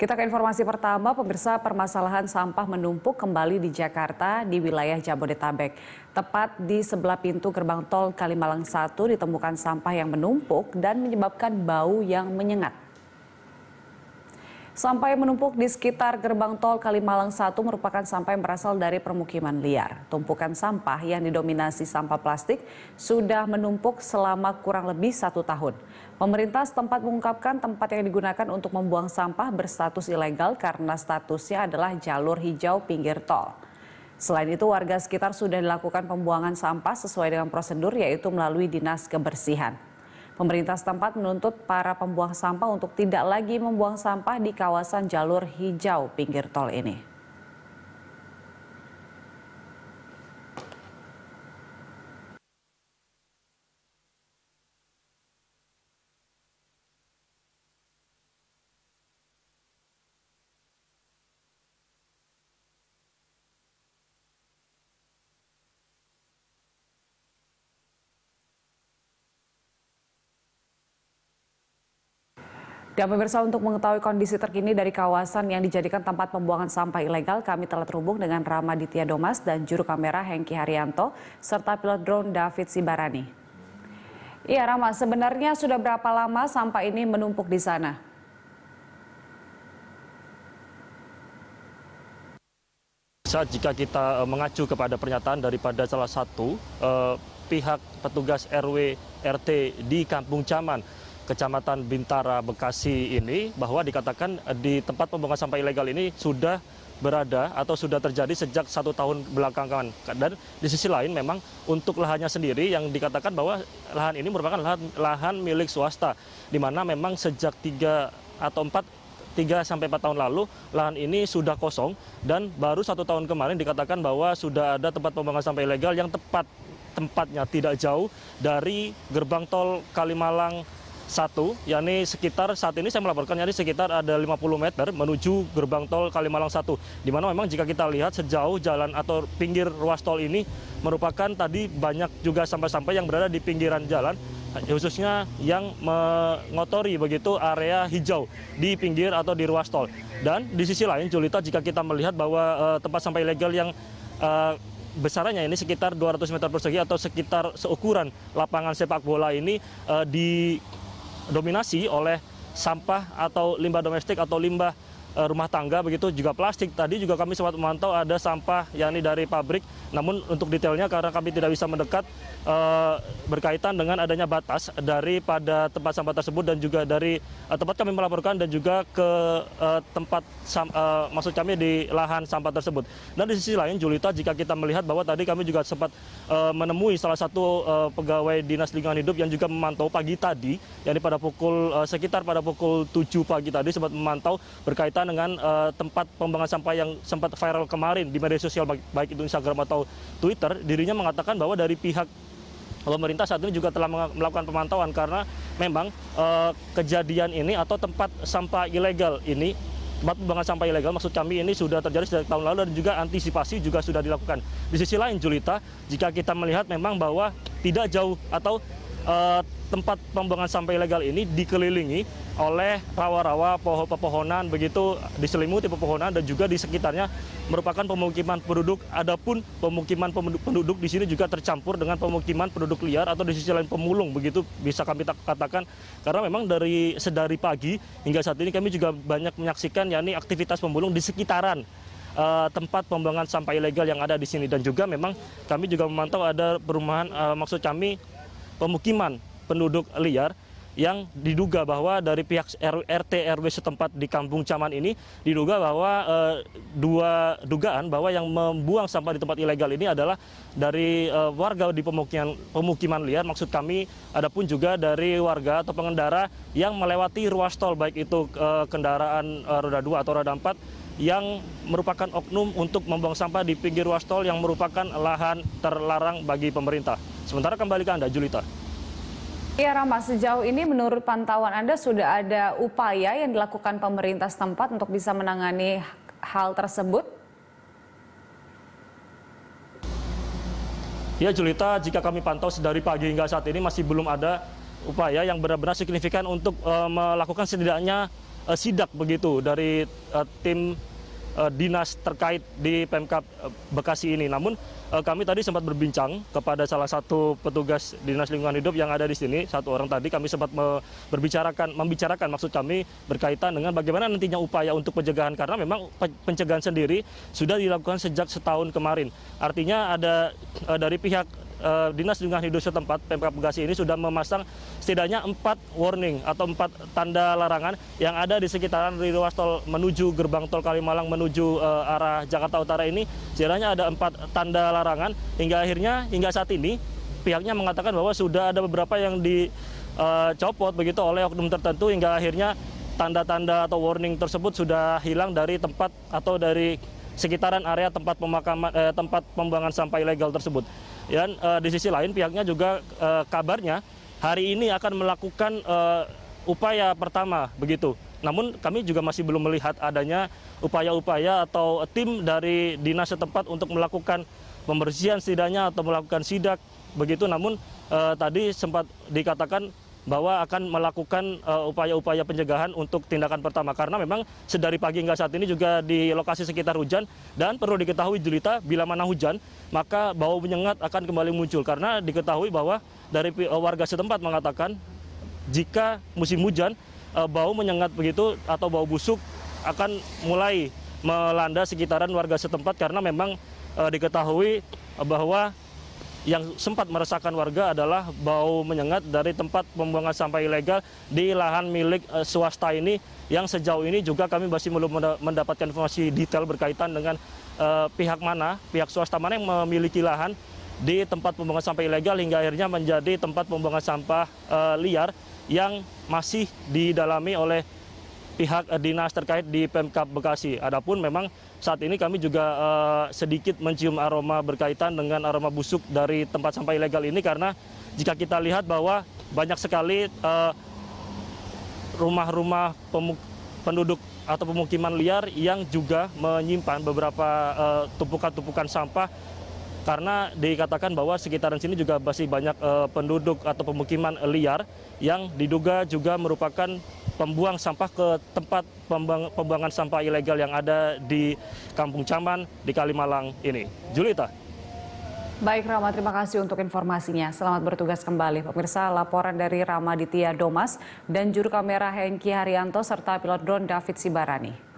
Kita ke informasi pertama, pemirsa permasalahan sampah menumpuk kembali di Jakarta di wilayah Jabodetabek. Tepat di sebelah pintu gerbang tol Kalimalang 1 ditemukan sampah yang menumpuk dan menyebabkan bau yang menyengat. Sampai menumpuk di sekitar gerbang tol Kalimalang 1 merupakan sampah yang berasal dari permukiman liar. Tumpukan sampah yang didominasi sampah plastik sudah menumpuk selama kurang lebih satu tahun. Pemerintah setempat mengungkapkan tempat yang digunakan untuk membuang sampah berstatus ilegal karena statusnya adalah jalur hijau pinggir tol. Selain itu, warga sekitar sudah dilakukan pembuangan sampah sesuai dengan prosedur yaitu melalui dinas kebersihan. Pemerintah setempat menuntut para pembuang sampah untuk tidak lagi membuang sampah di kawasan jalur hijau pinggir tol ini. Dan pemirsa untuk mengetahui kondisi terkini dari kawasan yang dijadikan tempat pembuangan sampah ilegal, kami telah terhubung dengan Rama Ditya Domas dan juru kamera Hengki Haryanto, serta pilot drone David Sibarani. Iya Rama, sebenarnya sudah berapa lama sampah ini menumpuk di sana? Saat jika kita eh, mengacu kepada pernyataan daripada salah satu eh, pihak petugas RW RT di Kampung Caman, Kecamatan Bintara, Bekasi ini bahwa dikatakan eh, di tempat pembuangan sampah ilegal ini sudah berada atau sudah terjadi sejak satu tahun belakangan. Dan di sisi lain memang untuk lahannya sendiri yang dikatakan bahwa lahan ini merupakan lahan, lahan milik swasta, di mana memang sejak tiga atau empat tiga sampai empat tahun lalu lahan ini sudah kosong dan baru satu tahun kemarin dikatakan bahwa sudah ada tempat pembuangan sampah ilegal yang tepat tempatnya tidak jauh dari gerbang tol Kalimalang satu, yakni sekitar saat ini saya melaporkan yakni sekitar ada 50 meter menuju gerbang tol Kalimalang 1. Di mana memang jika kita lihat sejauh jalan atau pinggir ruas tol ini merupakan tadi banyak juga sampah-sampah yang berada di pinggiran jalan khususnya yang mengotori begitu area hijau di pinggir atau di ruas tol. Dan di sisi lain Julita jika kita melihat bahwa eh, tempat sampah ilegal yang besarnya eh, besarannya ini sekitar 200 meter persegi atau sekitar seukuran lapangan sepak bola ini uh, di dominasi oleh sampah atau limbah domestik atau limbah Eh, rumah tangga begitu juga plastik. Tadi juga kami sempat memantau ada sampah yang ini dari pabrik. Namun untuk detailnya karena kami tidak bisa mendekat e, berkaitan dengan adanya batas dari pada tempat sampah tersebut dan juga dari e, tempat kami melaporkan dan juga ke e, tempat sam, e, maksud kami di lahan sampah tersebut. Dan di sisi lain Julita jika kita melihat bahwa tadi kami juga sempat e, menemui salah satu e, pegawai Dinas Lingkungan Hidup yang juga memantau pagi tadi yakni pada pukul e, sekitar pada pukul 7 pagi tadi sempat memantau berkaitan berkaitan dengan uh, tempat pembuangan sampah yang sempat viral kemarin di media sosial baik, baik itu Instagram atau Twitter, dirinya mengatakan bahwa dari pihak pemerintah saat ini juga telah melakukan pemantauan karena memang uh, kejadian ini atau tempat sampah ilegal ini tempat pembuangan sampah ilegal maksud kami ini sudah terjadi sejak tahun lalu dan juga antisipasi juga sudah dilakukan. Di sisi lain Julita, jika kita melihat memang bahwa tidak jauh atau eh, tempat pembuangan sampah ilegal ini dikelilingi oleh rawa-rawa pohon pepohonan begitu diselimuti pepohonan dan juga di sekitarnya merupakan pemukiman penduduk. Adapun pemukiman penduduk, di sini juga tercampur dengan pemukiman penduduk liar atau di sisi lain pemulung begitu bisa kami katakan karena memang dari sedari pagi hingga saat ini kami juga banyak menyaksikan yakni aktivitas pemulung di sekitaran eh, tempat pembuangan sampah ilegal yang ada di sini dan juga memang kami juga memantau ada perumahan eh, maksud kami pemukiman penduduk liar yang diduga bahwa dari pihak RT RW setempat di Kampung Caman ini diduga bahwa e, dua dugaan bahwa yang membuang sampah di tempat ilegal ini adalah dari e, warga di pemukiman pemukiman liar maksud kami adapun juga dari warga atau pengendara yang melewati ruas tol baik itu e, kendaraan e, roda 2 atau roda 4 yang merupakan oknum untuk membuang sampah di pinggir ruas tol yang merupakan lahan terlarang bagi pemerintah. Sementara kembali ke Anda, Julita. Ya Rama, sejauh ini menurut pantauan Anda sudah ada upaya yang dilakukan pemerintah setempat untuk bisa menangani hal tersebut? Ya Julita, jika kami pantau dari pagi hingga saat ini masih belum ada upaya yang benar-benar signifikan untuk uh, melakukan setidaknya uh, sidak begitu dari uh, tim Eh, dinas terkait di Pemkap eh, Bekasi ini. Namun eh, kami tadi sempat berbincang kepada salah satu petugas dinas lingkungan hidup yang ada di sini satu orang tadi kami sempat berbicarakan membicarakan maksud kami berkaitan dengan bagaimana nantinya upaya untuk pencegahan karena memang pencegahan sendiri sudah dilakukan sejak setahun kemarin artinya ada dari pihak uh, Dinas Lingkungan Hidup setempat Pemprov Bekasi ini sudah memasang setidaknya empat warning atau empat tanda larangan yang ada di sekitaran di ruas tol menuju gerbang tol Kalimalang menuju uh, arah Jakarta Utara ini setidaknya ada empat tanda larangan hingga akhirnya hingga saat ini pihaknya mengatakan bahwa sudah ada beberapa yang dicopot eh, begitu oleh oknum tertentu hingga akhirnya tanda-tanda atau warning tersebut sudah hilang dari tempat atau dari sekitaran area tempat pemakaman eh, tempat pembuangan sampah ilegal tersebut. Dan eh, di sisi lain pihaknya juga eh, kabarnya hari ini akan melakukan eh, upaya pertama begitu. Namun kami juga masih belum melihat adanya upaya-upaya atau tim dari dinas setempat untuk melakukan pembersihan setidaknya atau melakukan sidak begitu. Namun eh, tadi sempat dikatakan bahwa akan melakukan eh, upaya-upaya pencegahan untuk tindakan pertama karena memang sedari pagi hingga saat ini juga di lokasi sekitar hujan dan perlu diketahui Julita bila mana hujan maka bau menyengat akan kembali muncul karena diketahui bahwa dari eh, warga setempat mengatakan jika musim hujan eh, bau menyengat begitu atau bau busuk akan mulai melanda sekitaran warga setempat karena memang diketahui bahwa yang sempat meresahkan warga adalah bau menyengat dari tempat pembuangan sampah ilegal di lahan milik eh, swasta ini yang sejauh ini juga kami masih belum mendapatkan informasi detail berkaitan dengan uh, pihak mana, pihak swasta mana yang memiliki lahan di tempat pembuangan sampah ilegal hingga akhirnya menjadi tempat pembuangan sampah uh, liar yang masih didalami oleh pihak eh, dinas terkait di Pemkap Bekasi. Adapun memang saat ini kami juga uh, sedikit mencium aroma berkaitan dengan aroma busuk dari tempat sampah ilegal ini karena jika kita lihat bahwa banyak sekali eh, rumah-rumah penduduk atau pemukiman liar yang juga menyimpan beberapa tumpukan-tumpukan uh, sampah karena dikatakan bahwa sekitaran sini juga masih banyak uh, penduduk atau pemukiman liar yang diduga juga merupakan pembuang sampah ke tempat pembuang, pembuangan sampah ilegal yang ada di Kampung Caman di Kalimalang ini. Julita. Baik Rama, terima kasih untuk informasinya. Selamat bertugas kembali. Pemirsa, laporan dari Rama Ditya Domas dan juru kamera Hengki Haryanto serta pilot drone David Sibarani.